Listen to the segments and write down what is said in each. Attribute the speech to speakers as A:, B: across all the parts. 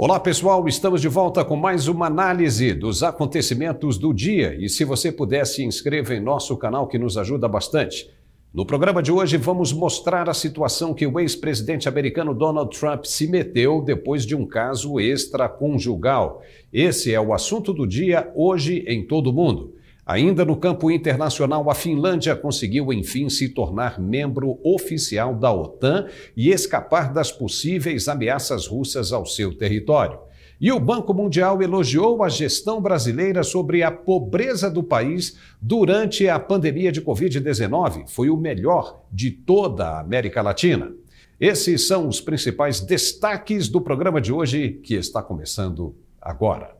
A: Olá pessoal, estamos de volta com mais uma análise dos acontecimentos do dia e se você puder se inscreva em nosso canal que nos ajuda bastante. No programa de hoje vamos mostrar a situação que o ex-presidente americano Donald Trump se meteu depois de um caso extraconjugal. Esse é o assunto do dia hoje em todo o mundo. Ainda no campo internacional, a Finlândia conseguiu, enfim, se tornar membro oficial da OTAN e escapar das possíveis ameaças russas ao seu território. E o Banco Mundial elogiou a gestão brasileira sobre a pobreza do país durante a pandemia de Covid-19. Foi o melhor de toda a América Latina. Esses são os principais destaques do programa de hoje, que está começando agora.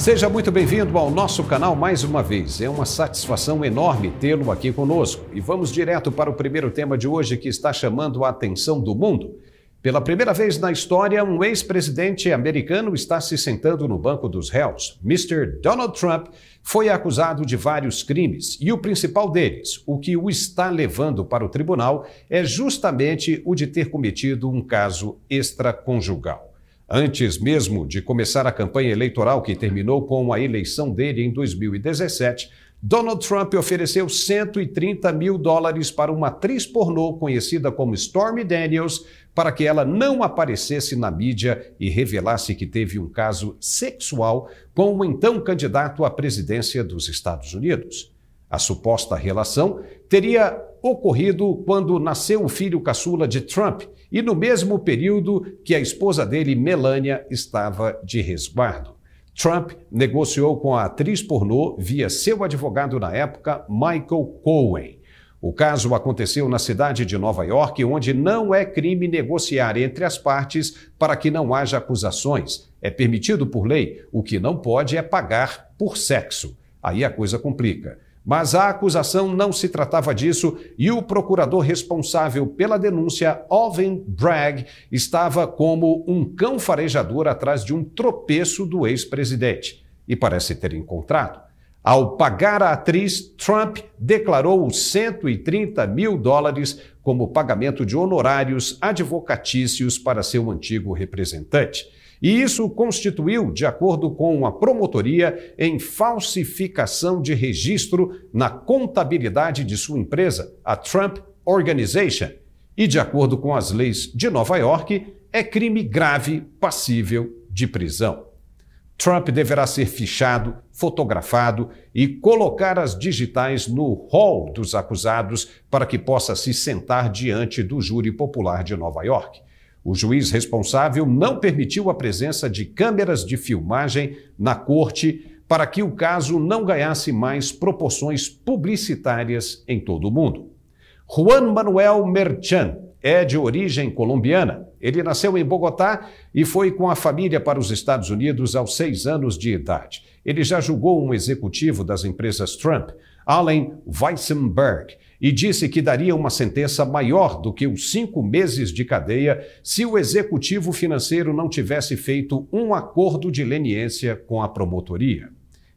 A: Seja muito bem-vindo ao nosso canal mais uma vez. É uma satisfação enorme tê-lo aqui conosco. E vamos direto para o primeiro tema de hoje que está chamando a atenção do mundo. Pela primeira vez na história, um ex-presidente americano está se sentando no banco dos réus. Mr. Donald Trump foi acusado de vários crimes e o principal deles, o que o está levando para o tribunal, é justamente o de ter cometido um caso extraconjugal. Antes mesmo de começar a campanha eleitoral que terminou com a eleição dele em 2017, Donald Trump ofereceu 130 mil dólares para uma atriz pornô conhecida como Stormy Daniels para que ela não aparecesse na mídia e revelasse que teve um caso sexual com o então candidato à presidência dos Estados Unidos. A suposta relação teria ocorrido quando nasceu o filho caçula de Trump e no mesmo período que a esposa dele, Melania, estava de resguardo. Trump negociou com a atriz pornô via seu advogado na época, Michael Cohen. O caso aconteceu na cidade de Nova York, onde não é crime negociar entre as partes para que não haja acusações. É permitido por lei, o que não pode é pagar por sexo. Aí a coisa complica. Mas a acusação não se tratava disso e o procurador responsável pela denúncia, Oven Bragg, estava como um cão farejador atrás de um tropeço do ex-presidente. E parece ter encontrado. Ao pagar a atriz, Trump declarou os 130 mil dólares como pagamento de honorários advocatícios para seu antigo representante. E isso constituiu, de acordo com a promotoria, em falsificação de registro na contabilidade de sua empresa, a Trump Organization. E, de acordo com as leis de Nova York, é crime grave passível de prisão. Trump deverá ser fichado, fotografado e colocar as digitais no hall dos acusados para que possa se sentar diante do júri popular de Nova York. O juiz responsável não permitiu a presença de câmeras de filmagem na corte para que o caso não ganhasse mais proporções publicitárias em todo o mundo. Juan Manuel Merchan é de origem colombiana. Ele nasceu em Bogotá e foi com a família para os Estados Unidos aos seis anos de idade. Ele já julgou um executivo das empresas Trump, Allen Weissenberg, e disse que daria uma sentença maior do que os cinco meses de cadeia se o executivo financeiro não tivesse feito um acordo de leniência com a promotoria.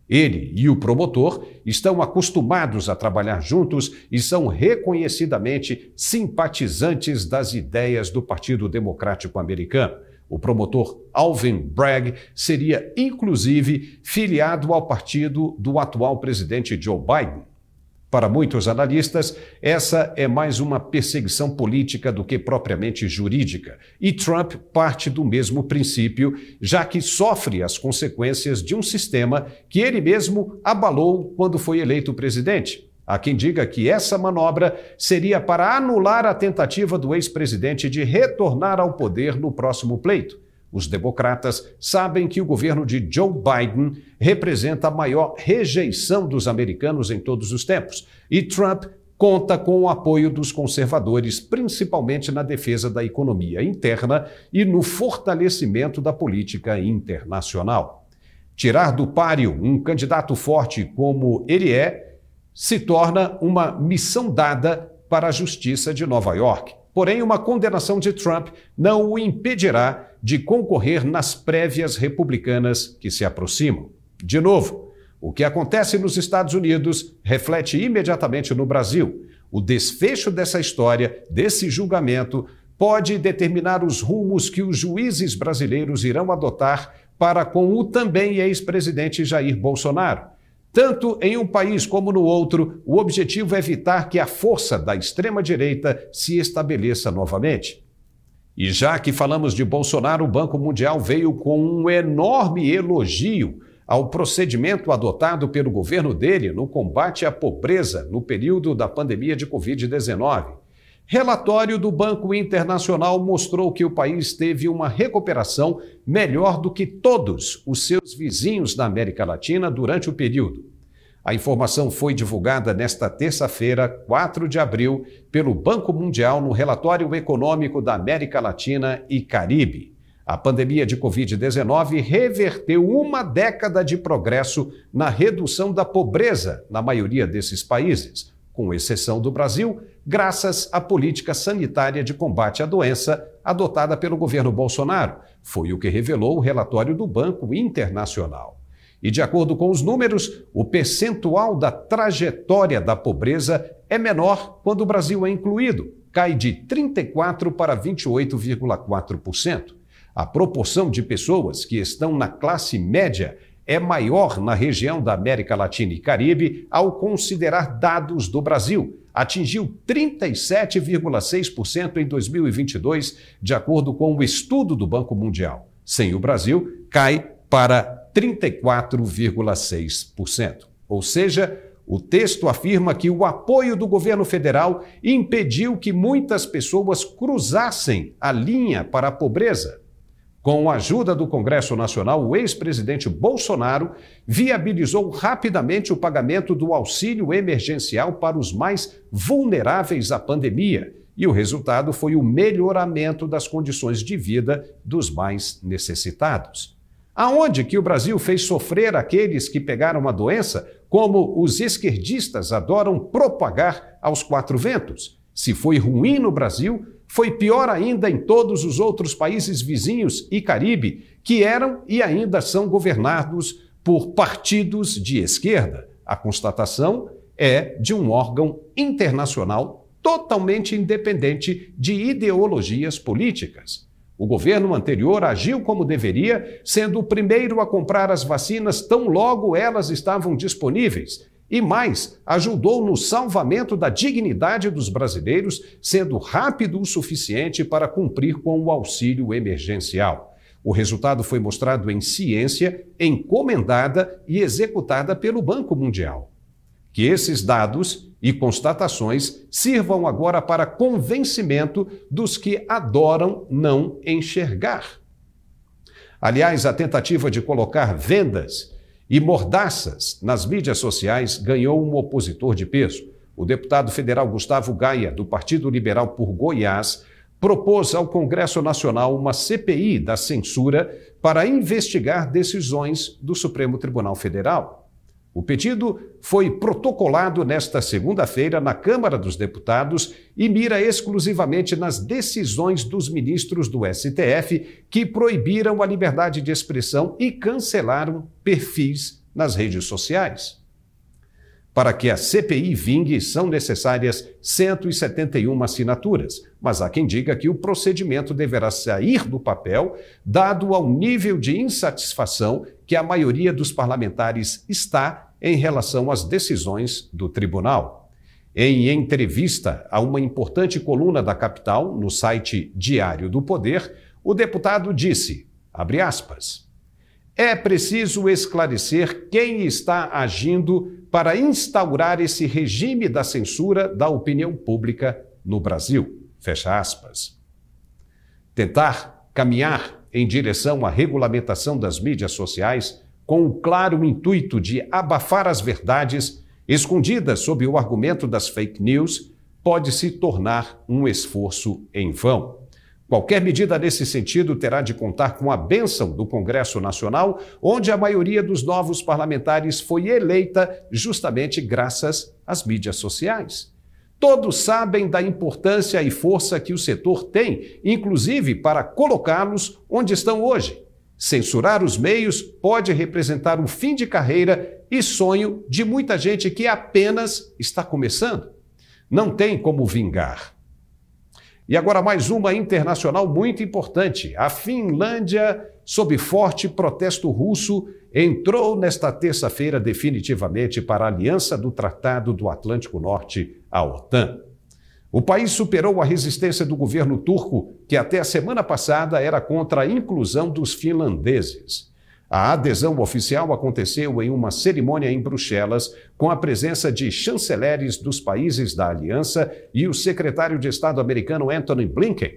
A: Ele e o promotor estão acostumados a trabalhar juntos e são reconhecidamente simpatizantes das ideias do Partido Democrático Americano. O promotor Alvin Bragg seria, inclusive, filiado ao partido do atual presidente Joe Biden. Para muitos analistas, essa é mais uma perseguição política do que propriamente jurídica, e Trump parte do mesmo princípio, já que sofre as consequências de um sistema que ele mesmo abalou quando foi eleito presidente. Há quem diga que essa manobra seria para anular a tentativa do ex-presidente de retornar ao poder no próximo pleito. Os democratas sabem que o governo de Joe Biden representa a maior rejeição dos americanos em todos os tempos e Trump conta com o apoio dos conservadores, principalmente na defesa da economia interna e no fortalecimento da política internacional. Tirar do páreo um candidato forte como ele é se torna uma missão dada para a Justiça de Nova York. Porém, uma condenação de Trump não o impedirá de concorrer nas prévias republicanas que se aproximam. De novo, o que acontece nos Estados Unidos reflete imediatamente no Brasil. O desfecho dessa história, desse julgamento, pode determinar os rumos que os juízes brasileiros irão adotar para com o também ex-presidente Jair Bolsonaro. Tanto em um país como no outro, o objetivo é evitar que a força da extrema-direita se estabeleça novamente. E já que falamos de Bolsonaro, o Banco Mundial veio com um enorme elogio ao procedimento adotado pelo governo dele no combate à pobreza no período da pandemia de Covid-19. Relatório do Banco Internacional mostrou que o país teve uma recuperação melhor do que todos os seus vizinhos da América Latina durante o período. A informação foi divulgada nesta terça-feira, 4 de abril, pelo Banco Mundial no Relatório Econômico da América Latina e Caribe. A pandemia de Covid-19 reverteu uma década de progresso na redução da pobreza na maioria desses países, com exceção do Brasil graças à política sanitária de combate à doença adotada pelo governo Bolsonaro. Foi o que revelou o relatório do Banco Internacional. E, de acordo com os números, o percentual da trajetória da pobreza é menor quando o Brasil é incluído, cai de 34% para 28,4%. A proporção de pessoas que estão na classe média é maior na região da América Latina e Caribe ao considerar dados do Brasil. Atingiu 37,6% em 2022, de acordo com o estudo do Banco Mundial. Sem o Brasil, cai para 34,6%. Ou seja, o texto afirma que o apoio do governo federal impediu que muitas pessoas cruzassem a linha para a pobreza. Com a ajuda do Congresso Nacional, o ex-presidente Bolsonaro viabilizou rapidamente o pagamento do auxílio emergencial para os mais vulneráveis à pandemia. E o resultado foi o melhoramento das condições de vida dos mais necessitados. Aonde que o Brasil fez sofrer aqueles que pegaram a doença, como os esquerdistas adoram propagar aos quatro ventos? Se foi ruim no Brasil, foi pior ainda em todos os outros países vizinhos e Caribe, que eram e ainda são governados por partidos de esquerda. A constatação é de um órgão internacional totalmente independente de ideologias políticas. O governo anterior agiu como deveria, sendo o primeiro a comprar as vacinas tão logo elas estavam disponíveis, e mais, ajudou no salvamento da dignidade dos brasileiros, sendo rápido o suficiente para cumprir com o auxílio emergencial. O resultado foi mostrado em ciência, encomendada e executada pelo Banco Mundial. Que esses dados e constatações sirvam agora para convencimento dos que adoram não enxergar. Aliás, a tentativa de colocar vendas e Mordaças, nas mídias sociais, ganhou um opositor de peso. O deputado federal Gustavo Gaia, do Partido Liberal por Goiás, propôs ao Congresso Nacional uma CPI da censura para investigar decisões do Supremo Tribunal Federal. O pedido foi protocolado nesta segunda-feira na Câmara dos Deputados e mira exclusivamente nas decisões dos ministros do STF que proibiram a liberdade de expressão e cancelaram perfis nas redes sociais. Para que a CPI vingue, são necessárias 171 assinaturas, mas há quem diga que o procedimento deverá sair do papel, dado ao nível de insatisfação que a maioria dos parlamentares está em relação às decisões do tribunal. Em entrevista a uma importante coluna da capital, no site Diário do Poder, o deputado disse, abre aspas, é preciso esclarecer quem está agindo para instaurar esse regime da censura da opinião pública no Brasil. Fecha aspas. Tentar caminhar em direção à regulamentação das mídias sociais com o claro intuito de abafar as verdades escondidas sob o argumento das fake news pode se tornar um esforço em vão. Qualquer medida nesse sentido terá de contar com a bênção do Congresso Nacional, onde a maioria dos novos parlamentares foi eleita justamente graças às mídias sociais. Todos sabem da importância e força que o setor tem, inclusive para colocá-los onde estão hoje. Censurar os meios pode representar um fim de carreira e sonho de muita gente que apenas está começando. Não tem como vingar. E agora mais uma internacional muito importante. A Finlândia, sob forte protesto russo, entrou nesta terça-feira definitivamente para a Aliança do Tratado do Atlântico Norte, à OTAN. O país superou a resistência do governo turco, que até a semana passada era contra a inclusão dos finlandeses. A adesão oficial aconteceu em uma cerimônia em Bruxelas, com a presença de chanceleres dos países da aliança e o secretário de Estado americano Anthony Blinken.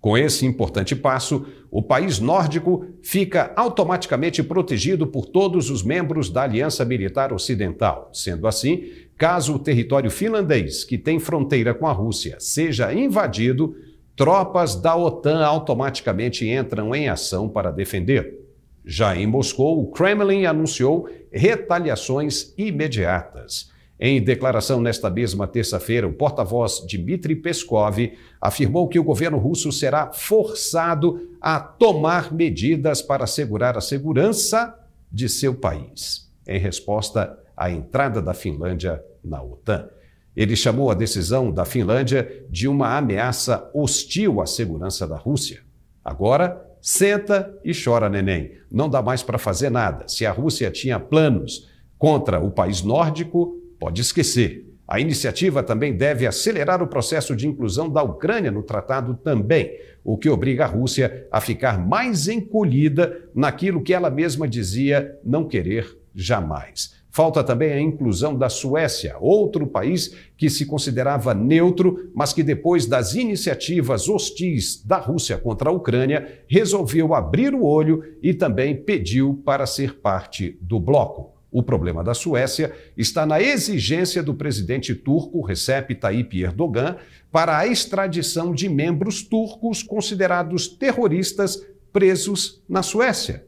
A: Com esse importante passo, o país nórdico fica automaticamente protegido por todos os membros da Aliança Militar Ocidental. Sendo assim, caso o território finlandês, que tem fronteira com a Rússia, seja invadido, tropas da OTAN automaticamente entram em ação para defender. Já em Moscou, o Kremlin anunciou retaliações imediatas. Em declaração nesta mesma terça-feira, o porta-voz Dmitry Peskov afirmou que o governo russo será forçado a tomar medidas para assegurar a segurança de seu país, em resposta à entrada da Finlândia na OTAN. Ele chamou a decisão da Finlândia de uma ameaça hostil à segurança da Rússia. Agora, senta e chora, neném. Não dá mais para fazer nada. Se a Rússia tinha planos contra o país nórdico, pode esquecer. A iniciativa também deve acelerar o processo de inclusão da Ucrânia no tratado também, o que obriga a Rússia a ficar mais encolhida naquilo que ela mesma dizia não querer jamais. Falta também a inclusão da Suécia, outro país que se considerava neutro, mas que depois das iniciativas hostis da Rússia contra a Ucrânia, resolveu abrir o olho e também pediu para ser parte do bloco. O problema da Suécia está na exigência do presidente turco Recep Tayyip Erdogan para a extradição de membros turcos considerados terroristas presos na Suécia.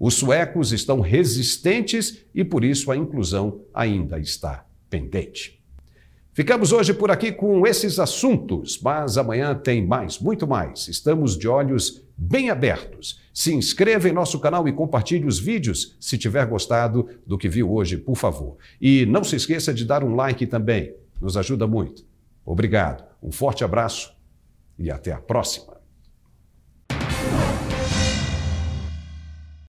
A: Os suecos estão resistentes e por isso a inclusão ainda está pendente. Ficamos hoje por aqui com esses assuntos, mas amanhã tem mais, muito mais. Estamos de olhos bem abertos. Se inscreva em nosso canal e compartilhe os vídeos se tiver gostado do que viu hoje, por favor. E não se esqueça de dar um like também, nos ajuda muito. Obrigado, um forte abraço e até a próxima.